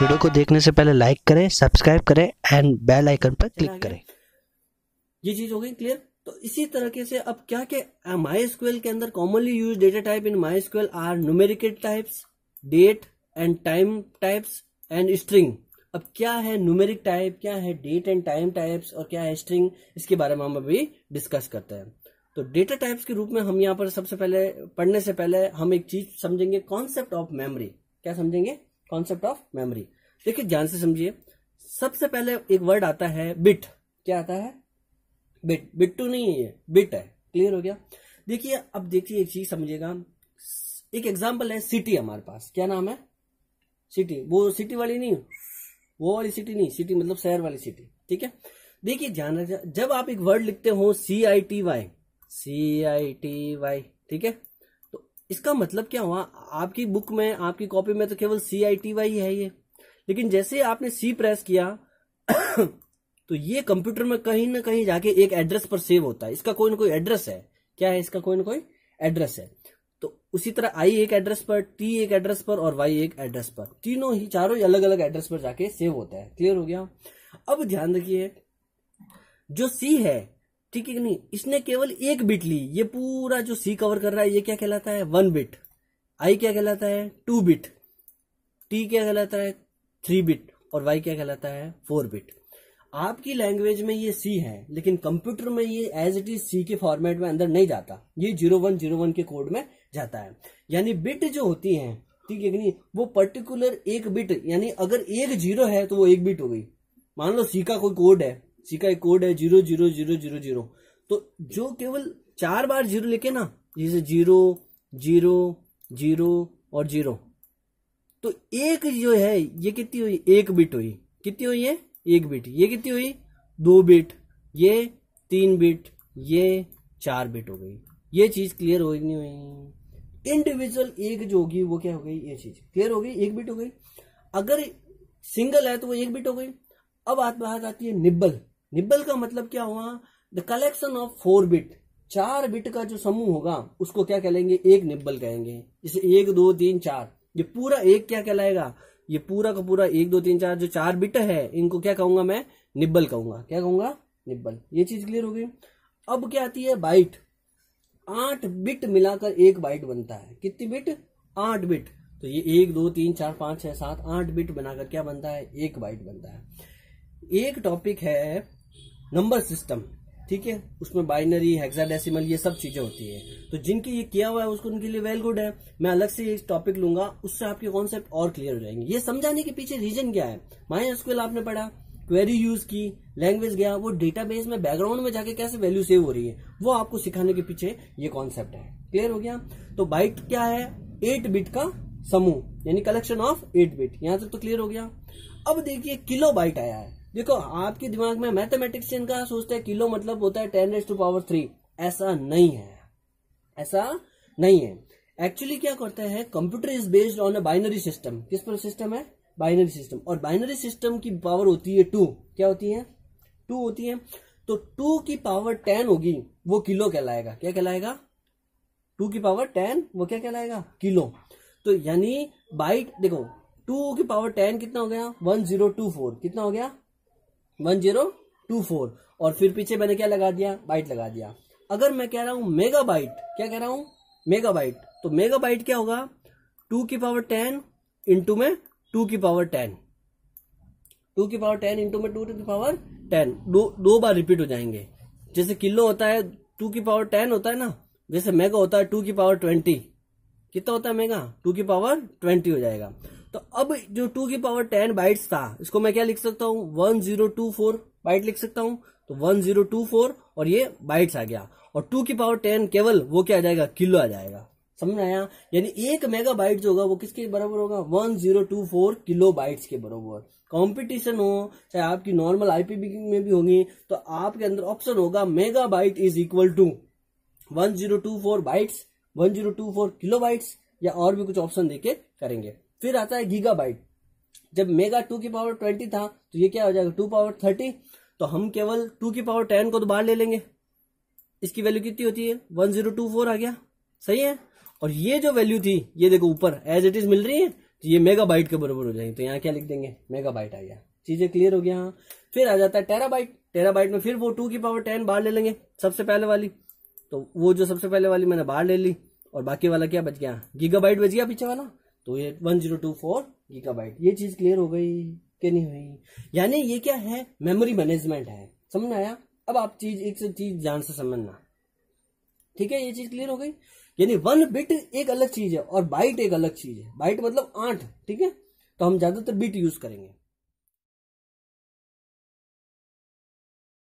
video को देखने से पहले लाइक करें सब्सक्राइब करें एंड बेल आइकन पर क्लिक करें ये चीज हो गई क्लियर तो इसी तरीके से अब क्या क्या माई स्क्वेल के अंदर commonly use data type in MySQL are numeric types date and time types and string अब क्या है न्यूमेरिक टाइप क्या है डेट एंड टाइम टाइप्स और क्या है स्ट्रिंग इसके बारे में हम अभी डिस्कस करते हैं तो डेटा टाइप्स के रूप में हम यहाँ पर सबसे पहले पढ़ने से पहले हम एक चीज समझेंगे कॉन्सेप्ट ऑफ मेमोरी क्या समझेंगे कॉन्सेप्ट ऑफ मेमोरी देखिए ध्यान से समझिए सबसे पहले एक वर्ड आता है बिट क्या आता है बिट बिट्टू तो नहीं है बिट है क्लियर हो गया देखिए अब देखिए एक चीज समझिएगा एक एग्जाम्पल है सिटी हमारे पास क्या नाम है सिटी वो सिटी वाली नहीं वो वाली सिटी नहीं सिटी मतलब शहर वाली सिटी ठीक है देखिए ध्यान रखिए जब आप एक वर्ड लिखते हो C I T Y C I T Y ठीक है इसका मतलब क्या हुआ आपकी बुक में आपकी कॉपी में तो केवल सी आई टी वाई है ये लेकिन जैसे आपने सी प्रेस किया तो ये कंप्यूटर में कहीं ना कहीं जाके एक एड्रेस पर सेव होता है इसका कोई ना कोई एड्रेस है क्या है इसका कोई ना कोई एड्रेस है तो उसी तरह आई एक एड्रेस पर टी एक एड्रेस पर और वाई एक एड्रेस पर तीनों ही चारों अलग अलग एड्रेस पर जाके सेव होता है क्लियर हो गया अब ध्यान रखिए जो सी है ठीक है कि नहीं इसने केवल एक बिट ली ये पूरा जो सी कवर कर रहा है ये क्या कहलाता है वन बिट आई क्या कहलाता है टू बिट टी क्या कहलाता है थ्री बिट और वाई क्या कहलाता है फोर बिट आपकी लैंग्वेज में ये सी है लेकिन कंप्यूटर में ये एज इट इज सी के फॉर्मेट में अंदर नहीं जाता ये जीरो वन जीरो वन के कोड में जाता है यानी बिट जो होती है ठीक है कि नहीं वो पर्टिकुलर एक बिट यानी अगर एक जीरो है तो वो एक बिट हो गई मान लो सी का कोई कोड है जी का एक कोड है zero zero zero zero zero तो जो केवल चार बार जीरो लिखे ना जैसे जीरो जीरो जीरो और जीरो तो एक जो है ये कितनी हुई एक बिट हुई कितनी हुई है एक बिट ये कितनी हुई दो बिट ये तीन बिट ये चार बिट हो गई ये चीज क्लियर हो नहीं हुई इंडिविजुअल एक जो होगी वो क्या हो गई ये चीज क्लियर हो गई एक बिट हो गई अगर सिंगल है तो वो एक बिट हो गई अब आज बात आती है निब्बल निब्बल का मतलब क्या हुआ the collection of four bit चार बिट का जो समूह होगा उसको क्या कहेंगे एक निब्बल कहेंगे जैसे एक दो तीन चार ये पूरा एक क्या कहलाएगा ये पूरा का पूरा एक दो तीन चार जो चार बिट है इनको क्या कहूंगा मैं निब्बल कहूंगा क्या कहूंगा निब्बल ये चीज क्लियर हो गई अब क्या आती है बाइट आठ बिट मिलाकर एक बाइट बनता है कितनी बिट आठ बिट तो ये एक दो तीन चार पांच छह सात आठ बिट बनाकर क्या बनता है एक बाइट बनता है एक टॉपिक है नंबर सिस्टम ठीक है उसमें बाइनरी हेक्साडेसिमल ये सब चीजें होती है तो जिनके ये किया हुआ है उसको उनके लिए वेल गुड है मैं अलग से एक टॉपिक लूंगा उससे आपके कॉन्सेप्ट और क्लियर हो जाएंगे ये समझाने के पीछे रीजन क्या है माई स्कूल आपने पढ़ा क्वेरी यूज की लैंग्वेज गया वो डेटाबेस में बैकग्राउंड में जाके कैसे वैल्यू सेव हो रही है वो आपको सिखाने के पीछे ये कॉन्सेप्ट है क्लियर हो गया तो बाइट क्या है एट बिट का समूह यानी कलेक्शन ऑफ एट बिट यहां तक तो क्लियर हो गया अब देखिए किलो बाइट आया है देखो आपके दिमाग में मैथमेटिक्स का सोचते हैं किलो मतलब होता है ten raise to power three ऐसा नहीं है ऐसा नहीं है एक्चुअली क्या करते हैं computer is based on a binary system किस पर सिस्टम है बाइनरी सिस्टम और बाइनरी सिस्टम की पावर होती है टू क्या होती है टू होती है तो टू की पावर टेन होगी वो किलो कहलाएगा क्या कहलाएगा टू की पावर टेन वो क्या कहलाएगा किलो तो यानी बाइट देखो टू की पावर टेन कितना हो गया वन जीरो टू फोर कितना हो गया वन जीरो टू फोर और फिर पीछे मैंने क्या लगा दिया बाइट लगा दिया अगर मैं कह रहा हूं मेगा बाइट क्या कह रहा हूं मेगा बाइट तो मेगा बाइट क्या होगा टू की पावर टेन इंटू में टू की पावर टेन टू की पावर टेन इंटू में टू की पावर टेन दो दो बार रिपीट हो जाएंगे जैसे किलो होता है टू की पावर टेन होता है ना जैसे मेगा होता है टू की पावर ट्वेंटी कितना होता है मेगा टू की पावर ट्वेंटी हो जाएगा तो अब जो टू की पावर टेन बाइट्स था इसको मैं क्या लिख सकता हूं one zero two four byte लिख सकता हूं तो वन जीरो टू फोर और ये बाइट्स आ गया और टू की पावर टेन केवल वो क्या आ जाएगा किलो आ जाएगा समझ में आया यानी एक मेगा बाइट जो होगा वो किसके बराबर होगा one zero two four kilo bytes के बराबर कंपटीशन हो चाहे आपकी नॉर्मल आईपीबी में भी होगी तो आपके अंदर ऑप्शन होगा megabyte is equal to one zero two four bytes one zero two four kilo bytes या और भी कुछ ऑप्शन देके करेंगे फिर आता है गीगाबाइट जब मेगा टू की पावर ट्वेंटी था तो ये क्या हो जाएगा टू पावर थर्टी तो हम केवल टू की पावर टेन को तो बाहर ले लेंगे इसकी वैल्यू कितनी होती है वन जीरो टू फोर आ गया सही है और ये जो वैल्यू थी ये देखो ऊपर एज इट इज मिल रही है तो ये मेगा बाइट के बराबर हो जाएगी तो यहाँ क्या लिख देंगे मेगा बाइट आ गया चीजें क्लियर हो गया हाँ फिर आ जाता है टेराबाइट टेराबाइट में फिर वो टू की पावर टेन बाहर ले लेंगे सबसे पहले वाली तो वो जो सबसे पहले वाली मैंने बाहर ले ली और बाकी वाला क्या बच गया गीगाबाइट बच गया पीछे वाला तो ये one zero two four byte ये चीज क्लियर हो गई कि नहीं हुई यानी ये क्या है मेमोरी मैनेजमेंट है समझ आया अब आप चीज एक से चीज ध्यान से समझना ठीक है ये चीज क्लियर हो गई यानी वन बिट एक अलग चीज है और बाइट एक अलग चीज है बाइट मतलब आठ ठीक है तो हम ज्यादातर बिट यूज करेंगे